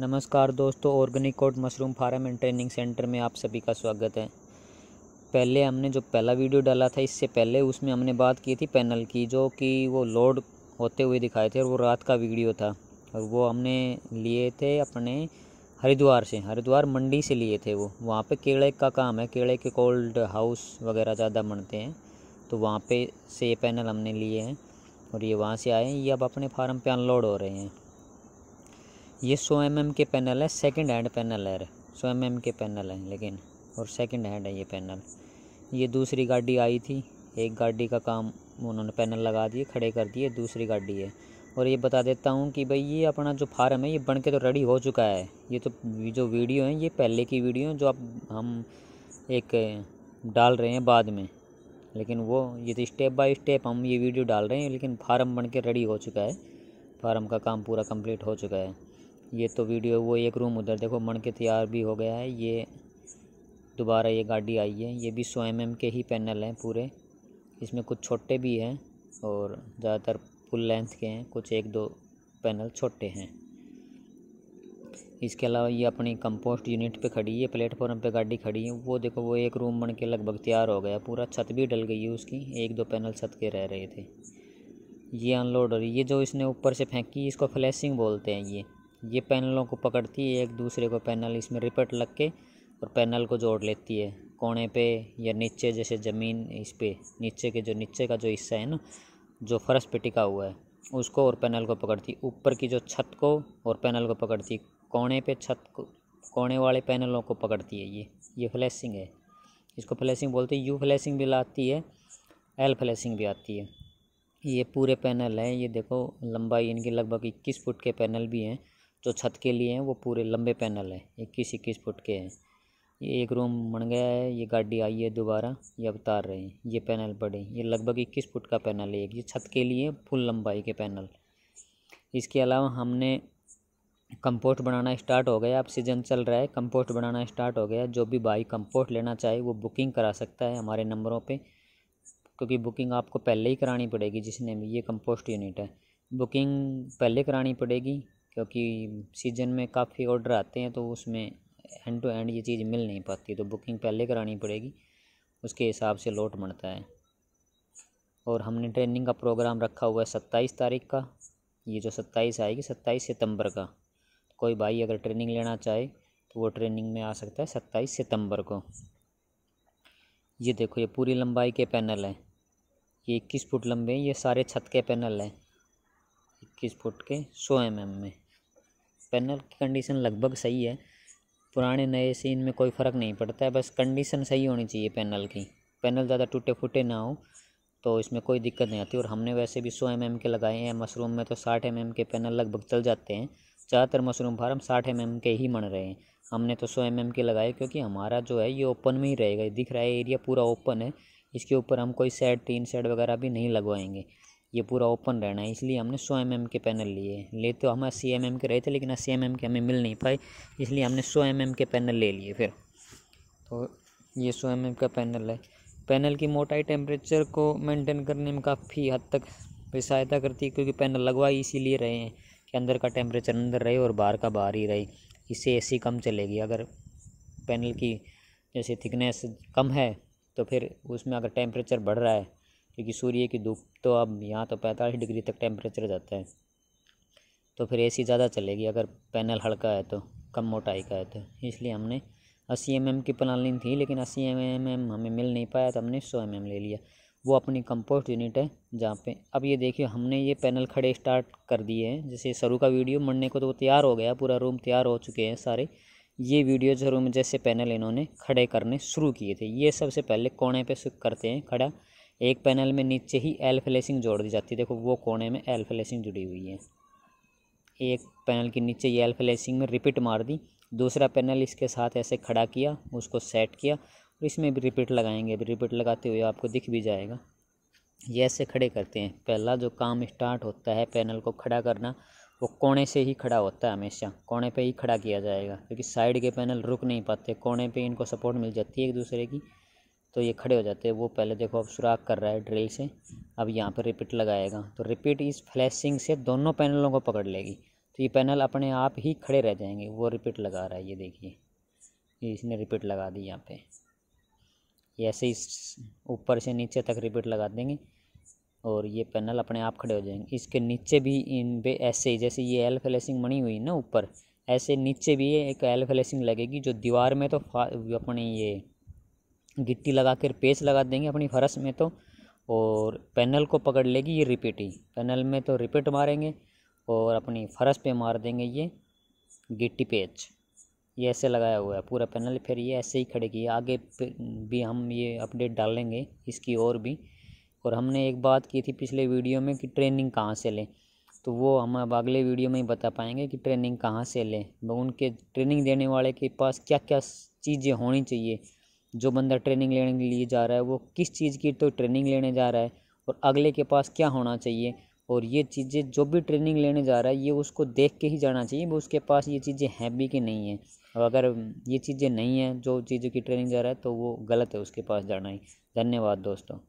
नमस्कार दोस्तों ऑर्गेनिक कोट mushroom farm and training centre में आप सभी का स्वागत है पहले हमने जो पहला वीडियो डाला था इससे पहले उसमें हमने बात की थी पैनल की जो कि वो लोड होते हुए दिखाए थे और वो रात का वीडियो था और वो हमने लिए थे अपने हरिद्वार से हरिद्वार मंडी से लिए थे वो वहाँ पे केड़े का काम है केड़े के कोल्ड हाउस वगैरह ज़्यादा बनते हैं तो वहाँ पे से ये पैनल हमने लिए हैं और ये वहाँ से आए हैं ये अब अपने फार्म पे अनलोड हो रहे हैं ये सो एम के पैनल है सेकंड हैंड पैनल है सौ एम mm के पैनल है लेकिन और सेकंड हैंड है ये पैनल ये दूसरी गाड़ी आई थी एक गाड़ी का काम उन्होंने पैनल लगा दिए खड़े कर दिए दूसरी गाड़ी है और ये बता देता हूँ कि भाई ये अपना जो फार्म है ये बन के तो रेडी हो चुका है ये तो जो वीडियो है ये पहले की वीडियो है जो आप हम एक डाल रहे हैं बाद में लेकिन वो ये तो स्टेप बाय स्टेप हम ये वीडियो डाल रहे हैं लेकिन फार्म बन के रेडी हो चुका है फार्म का काम पूरा कंप्लीट हो चुका है ये तो वीडियो वो एक रूम उधर देखो मन के तैयार भी हो गया है ये दोबारा ये गाड़ी आई है ये भी सौ एम एम के ही पैनल हैं पूरे इसमें कुछ छोटे भी हैं और ज़्यादातर फुल लेंथ के हैं कुछ एक दो पैनल छोटे हैं इसके अलावा ये अपनी कंपोस्ट यूनिट पे खड़ी है प्लेटफॉर्म पे गाड़ी खड़ी है वो देखो वो एक रूम बन के लगभग तैयार हो गया पूरा छत भी डल गई है उसकी एक दो पैनल छत के रह रहे थे ये अनलोड हो रही ये जो इसने ऊपर से फेंकी इसको फ्लैशिंग बोलते हैं ये ये पैनलों को पकड़ती है एक दूसरे को पैनल इसमें रिपट लग के और पैनल को जोड़ लेती है कोने पे या नीचे जैसे ज़मीन इस पर नीचे के जो नीचे का जो हिस्सा है ना जो फर्श पे टिका हुआ है उसको और पैनल को पकड़ती ऊपर की जो छत को और पैनल को पकड़ती कोने पे छत को कोने वाले पैनलों को पकड़ती है ये ये फ्लैशिंग है इसको फ्लैशिंग बोलते हैं यू फ्लैशिंग भी लाती है एल फ्लैशिंग भी आती है ये पूरे पैनल हैं ये देखो लंबाई इनकी लगभग इक्कीस फुट के पैनल भी हैं जो तो छत के लिए हैं वो पूरे लंबे पैनल हैं इक्कीस इक्कीस फुट के हैं ये एक रूम बन गया है ये गाड़ी आई है दोबारा ये अब उतार रहे हैं ये पैनल पड़े ये लगभग इक्कीस फुट का पैनल है एक ये छत के लिए फुल लंबाई के पैनल इसके अलावा हमने कंपोस्ट बनाना स्टार्ट हो गया अब सीज़न चल रहा है कंपोस्ट बनाना स्टार्ट हो गया जो भी भाई कंपोस्ट लेना चाहे वो बुकिंग करा सकता है हमारे नंबरों पे क्योंकि बुकिंग आपको पहले ही करानी पड़ेगी जिसने भी ये कंपोस्ट यूनिट है बुकिंग पहले करानी पड़ेगी क्योंकि सीजन में काफ़ी ऑर्डर आते हैं तो उसमें एंड टू एंड ये चीज़ मिल नहीं पाती तो बुकिंग पहले करानी पड़ेगी उसके हिसाब से लोट बनता है और हमने ट्रेनिंग का प्रोग्राम रखा हुआ है सत्ताईस तारीख का ये जो सत्ताईस आएगी सत्ताईस सितंबर का कोई भाई अगर ट्रेनिंग लेना चाहे तो वो ट्रेनिंग में आ सकता है सत्ताईस सितंबर को ये देखो ये पूरी लंबाई के पैनल हैं ये इक्कीस फुट लंबे हैं ये सारे छत के पैनल हैं इक्कीस फुट के सौ एम एम में पैनल की कंडीशन लगभग सही है पुराने नए से इनमें कोई फ़र्क नहीं पड़ता है बस कंडीशन सही होनी चाहिए पैनल की पैनल ज़्यादा टूटे फूटे ना हो तो इसमें कोई दिक्कत नहीं आती और हमने वैसे भी सौ एम mm के लगाए हैं मशरूम में तो साठ एम mm के पैनल लगभग चल जाते हैं ज़्यादातर मशरूम फार्म साठ एम mm के ही बन रहे हैं हमने तो सौ एम mm के लगाए क्योंकि हमारा जो है ये ओपन में ही रहेगा दिख रहा है एरिया पूरा ओपन है इसके ऊपर हम कोई सेट टीन सेट वगैरह भी नहीं लगवाएंगे ये पूरा ओपन रहना है इसलिए हमने सौ एम के पैनल लिए ले तो हमारे सी एम के रहे थे लेकिन अस्सी एम के हमें मिल नहीं पाए इसलिए हमने सौ एम के पैनल ले लिए फिर तो ये सौ एम का पैनल है पैनल की मोटाई टेम्परेचर को मेंटेन करने में काफ़ी हद तक सहायता करती है क्योंकि पैनल लगवा इसीलिए रहे हैं कि अंदर का टेम्परेचर अंदर रहे और बाहर का बाहर ही रहे इससे ए कम चलेगी अगर पैनल की जैसे थिकनेस कम है तो फिर उसमें अगर टेम्परेचर बढ़ रहा है क्योंकि सूर्य की धूप तो अब यहाँ तो पैंतालीस डिग्री तक टेम्परेचर जाता है तो फिर एसी ज़्यादा चलेगी अगर पैनल हल्का है तो कम मोटाई का है तो इसलिए हमने अस्सी एम की प्लानिंग थी लेकिन अस्सी एम हमें मिल नहीं पाया तो हमने सौ एम ले लिया वो अपनी कंपोस्ट यूनिट है जहाँ पे अब ये देखिए हमने ये पैनल खड़े स्टार्ट कर दिए हैं जैसे सरू का वीडियो मरने को तो वो तैयार हो गया पूरा रूम तैयार हो चुके हैं सारे ये वीडियो जो रूम जैसे पैनल इन्होंने खड़े करने शुरू किए थे ये सबसे पहले कोने पे करते हैं खड़ा एक पैनल में नीचे ही एल फ्लेसिंग जोड़ दी जाती है देखो वो कोने में एल फ्लेसिंग जुड़ी हुई है एक पैनल के नीचे ये एल फ्लेसिंग में रिपीट मार दी दूसरा पैनल इसके साथ ऐसे खड़ा किया उसको सेट किया और इसमें भी रिपीट लगाएंगे अभी रिपीट लगाते हुए आपको दिख भी जाएगा ये ऐसे खड़े करते हैं पहला जो काम स्टार्ट होता है पैनल को खड़ा करना वो कोने से ही खड़ा होता है हमेशा कोने पे ही खड़ा किया जाएगा क्योंकि साइड के पैनल रुक नहीं पाते कोने पे इनको सपोर्ट मिल जाती है एक दूसरे की तो ये खड़े हो जाते हैं वो पहले देखो अब सुराख कर रहा है ड्रिल से अब यहाँ पर रिपीट लगाएगा तो रिपीट इस फ्लैशिंग से दोनों पैनलों को पकड़ लेगी तो ये पैनल अपने आप ही खड़े रह जाएंगे वो रिपीट लगा रहा है ये देखिए ये इसने रिपीट लगा दी यहाँ पे ये ऐसे इस ऊपर से नीचे तक रिपीट लगा देंगे और ये पैनल अपने आप खड़े हो जाएंगे इसके नीचे भी इन पे ऐसे ही जैसे ये एल फ्लैशिंग बनी हुई ना ऊपर ऐसे नीचे भी एक एल फ्लैशिंग लगेगी जो दीवार में तो अपने ये गिट्टी लगा कर पेच लगा देंगे अपनी फरस में तो और पैनल को पकड़ लेगी ये रिपीट ही पैनल में तो रिपीट मारेंगे और अपनी फरस पे मार देंगे ये गिट्टी पेच ये ऐसे लगाया हुआ है पूरा पैनल फिर ये ऐसे ही खड़ेगी आगे भी हम ये अपडेट डालेंगे इसकी और भी और हमने एक बात की थी पिछले वीडियो में कि ट्रेनिंग कहाँ से लें तो वो हम अब अगले वीडियो में ही बता पाएंगे कि ट्रेनिंग कहाँ से लें उनके ट्रेनिंग देने वाले के पास क्या क्या चीज़ें होनी चाहिए जो बंदा ट्रेनिंग लेने के लिए जा रहा है वो किस चीज़ की तो ट्रेनिंग लेने जा रहा है और अगले के पास क्या होना चाहिए और ये चीज़ें जो भी ट्रेनिंग लेने जा रहा है ये उसको देख के ही जाना चाहिए उसके पास ये चीज़ें हैं भी कि नहीं है और अगर ये चीज़ें नहीं हैं जो चीज़ों की ट्रेनिंग जा रहा है तो वो गलत है उसके पास जाना ही धन्यवाद दोस्तों